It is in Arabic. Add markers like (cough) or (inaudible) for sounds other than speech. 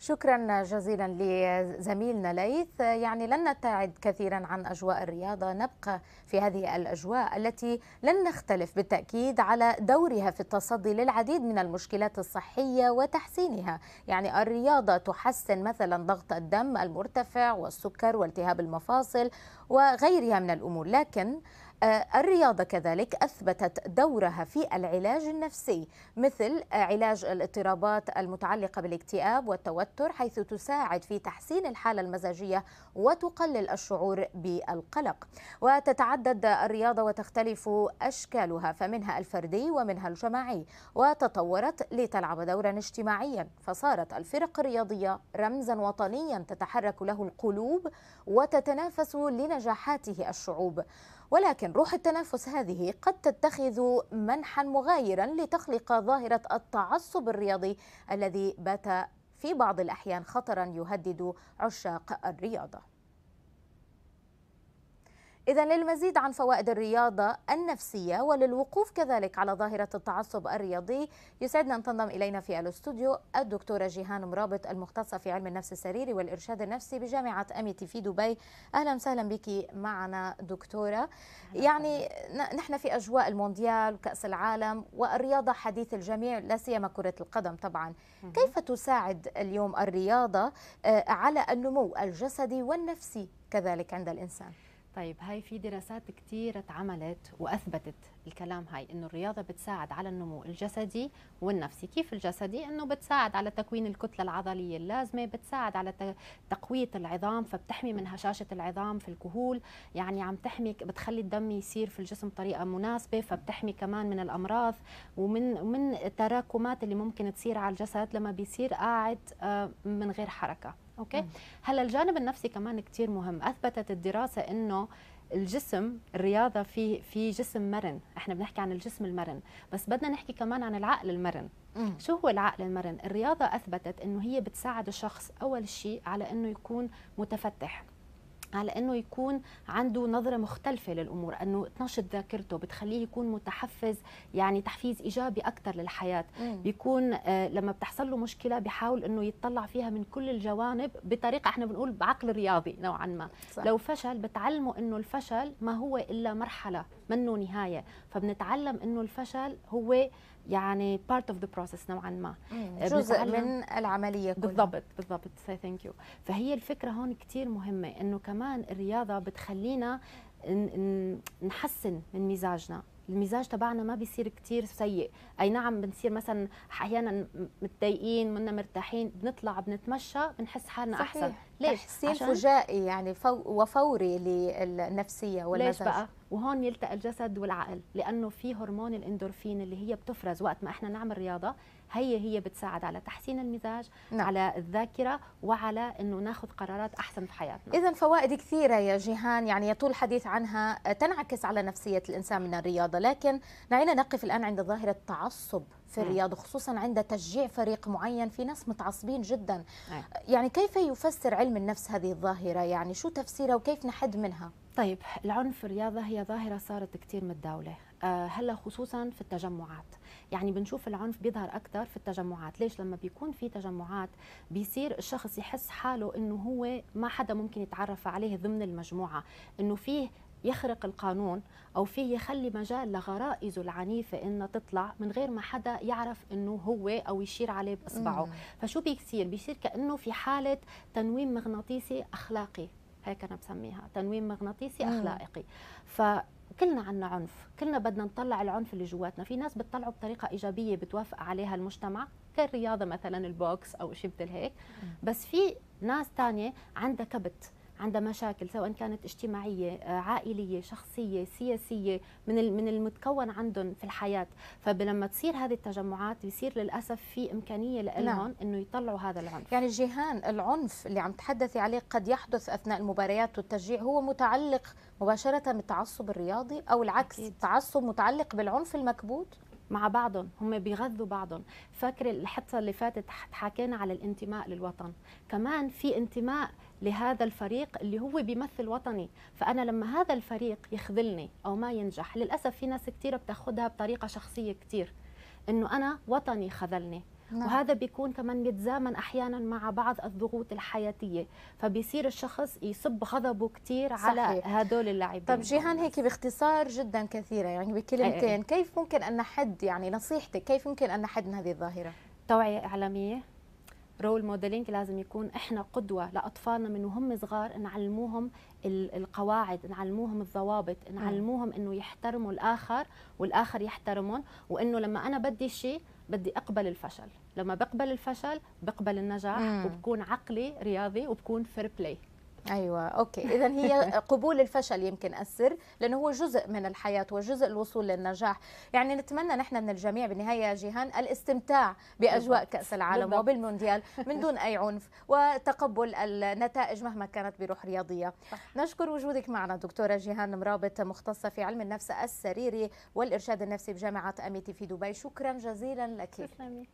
شكرا جزيلا لزميلنا ليث يعني لن نبتعد كثيرا عن أجواء الرياضة نبقى في هذه الأجواء التي لن نختلف بالتأكيد على دورها في التصدي للعديد من المشكلات الصحية وتحسينها يعني الرياضة تحسن مثلا ضغط الدم المرتفع والسكر والتهاب المفاصل وغيرها من الأمور لكن آه، الرياضة كذلك أثبتت دورها في العلاج النفسي مثل علاج الاضطرابات المتعلقة بالاكتئاب والتوتر حيث تساعد في تحسين الحالة المزاجية وتقلل الشعور بالقلق وتتعدد الرياضة وتختلف أشكالها فمنها الفردي ومنها الجماعي وتطورت لتلعب دورا اجتماعيا فصارت الفرق الرياضية رمزا وطنيا تتحرك له القلوب وتتنافس لنجاحاته الشعوب ولكن روح التنافس هذه قد تتخذ منحا مغايرا لتخلق ظاهرة التعصب الرياضي الذي بات في بعض الأحيان خطرا يهدد عشاق الرياضة إذا للمزيد عن فوائد الرياضة النفسية وللوقوف كذلك على ظاهرة التعصب الرياضي يسعدنا أن تنضم إلينا في الاستوديو الدكتورة جيهان مرابط المختصة في علم النفس السريري والإرشاد النفسي بجامعة أميتي في دبي أهلا وسهلا بك معنا دكتورة يعني نحن في أجواء المونديال وكأس العالم والرياضة حديث الجميع لا سيما كرة القدم طبعا كيف تساعد اليوم الرياضة آه، على النمو الجسدي والنفسي كذلك عند الإنسان؟ طيب هاي في دراسات كثير اتعملت واثبتت الكلام هاي انه الرياضه بتساعد على النمو الجسدي والنفسي كيف الجسدي انه بتساعد على تكوين الكتله العضليه اللازمه بتساعد على تقويه العظام فبتحمي من هشاشه العظام في الكهول يعني عم تحمي بتخلي الدم يصير في الجسم بطريقه مناسبه فبتحمي كمان من الامراض ومن من التراكمات اللي ممكن تصير على الجسد لما بيصير قاعد آه، من غير حركه اوكي هلا الجانب النفسي كمان كثير مهم اثبتت الدراسه انه الجسم الرياضة في في جسم مرن، احنا بنحكي عن الجسم المرن، بس بدنا نحكي كمان عن العقل المرن. مم. شو هو العقل المرن؟ الرياضة أثبتت إنه هي بتساعد الشخص أول شيء على إنه يكون متفتح، على انه يكون عنده نظره مختلفه للامور انه تنشط ذاكرته بتخليه يكون متحفز يعني تحفيز ايجابي اكثر للحياه مم. بيكون آه، لما بتحصل له مشكله بيحاول انه يتطلع فيها من كل الجوانب بطريقه احنا بنقول بعقل رياضي نوعا ما صح. لو فشل بتعلمه انه الفشل ما هو الا مرحله منه نهايه فبنتعلم انه الفشل هو يعني بارت اوف ذا بروسس نوعا ما آه، جزء من العمليه كلها بالضبط بالضبط ثانك يو فهي الفكره هون كثير مهمه انه كمان الرياضه بتخلينا نحسن من مزاجنا المزاج تبعنا ما بيصير كتير سيء اي نعم بنصير مثلا احيانا متضايقين منا مرتاحين بنطلع بنتمشى بنحس حالنا صحيح. احسن ليش تحسين فجائي يعني فو وفوري للنفسيه والمزاج ليش بقى وهون يلتقى الجسد والعقل لانه في هرمون الاندورفين اللي هي بتفرز وقت ما احنا نعمل رياضه هي هي بتساعد على تحسين المزاج نعم. على الذاكره وعلى انه ناخذ قرارات احسن في حياتنا اذا فوائد كثيره يا جيهان يعني يطول الحديث عنها تنعكس على نفسيه الانسان من الرياضه لكن دعينا نقف الان عند ظاهره التعصب في الرياض خصوصا عند تشجيع فريق معين في ناس متعصبين جدا يعني كيف يفسر علم النفس هذه الظاهرة يعني شو تفسيرها وكيف نحد منها طيب العنف في الرياضة هي ظاهرة صارت كتير متداولة آه، هلا خصوصا في التجمعات يعني بنشوف العنف بيظهر اكثر في التجمعات ليش لما بيكون في تجمعات بيصير الشخص يحس حاله انه هو ما حدا ممكن يتعرف عليه ضمن المجموعه انه فيه يخرق القانون او فيه يخلي مجال لغرائزه العنيفه انها تطلع من غير ما حدا يعرف انه هو او يشير عليه باصبعه مم. فشو بيصير بيصير كانه في حاله تنويم مغناطيسي اخلاقي هيك انا بسميها تنويم مغناطيسي مم. اخلاقي ف كلنا عنا عنف كلنا بدنا نطلع العنف اللي جواتنا في ناس بتطلعه بطريقة إيجابية بتوافق عليها المجتمع كالرياضة مثلا البوكس أو شيء مثل هيك بس في ناس تانية عندها كبت عندها مشاكل سواء كانت اجتماعيه آه، عائليه شخصيه سياسيه من من المتكون عندهم في الحياه فلما تصير هذه التجمعات بيصير للاسف في امكانيه لهم نعم. انه يطلعوا هذا العنف يعني جيهان العنف اللي عم تحدثي عليه قد يحدث اثناء المباريات والتشجيع هو متعلق مباشره بالتعصب الرياضي او العكس أكيد. التعصب متعلق بالعنف المكبوت مع بعضهم هم بيغذوا بعضهم فاكر الحصه اللي فاتت حكينا على الانتماء للوطن كمان في انتماء لهذا الفريق اللي هو بيمثل وطني فأنا لما هذا الفريق يخذلني أو ما ينجح للأسف في ناس كثيره بتاخذها بطريقة شخصية كثير إنه أنا وطني خذلني نعم. وهذا بيكون كمان يتزامن احيانا مع بعض الضغوط الحياتيه فبيصير الشخص يصب غضبه كثير على هدول اللاعبين طب جيهان هيك باختصار جدا كثيره يعني بكلمتين أي أي. كيف ممكن ان نحد يعني نصيحتك كيف ممكن ان نحد من هذه الظاهره توعيه اعلاميه رول موديلينج لازم يكون احنا قدوه لاطفالنا من وهم صغار نعلموهم القواعد نعلموهم الضوابط نعلموهم انه يحترموا الاخر والاخر يحترمهم وانه لما انا بدي شيء بدي اقبل الفشل لما بقبل الفشل بقبل النجاح مم. وبكون عقلي رياضي وبكون فير بلاي ايوه اوكي اذا هي (laughs) قبول الفشل يمكن السر لانه هو جزء من الحياه وجزء الوصول للنجاح يعني نتمنى نحن من الجميع بالنهايه جيهان الاستمتاع باجواء كاس العالم بالضبط. وبالمونديال (laughs) من دون اي عنف وتقبل النتائج مهما كانت بروح رياضيه صح. نشكر وجودك معنا دكتوره جيهان مرابط مختصه في علم النفس السريري والارشاد النفسي بجامعه اميتي في دبي شكرا جزيلا لك تسلمي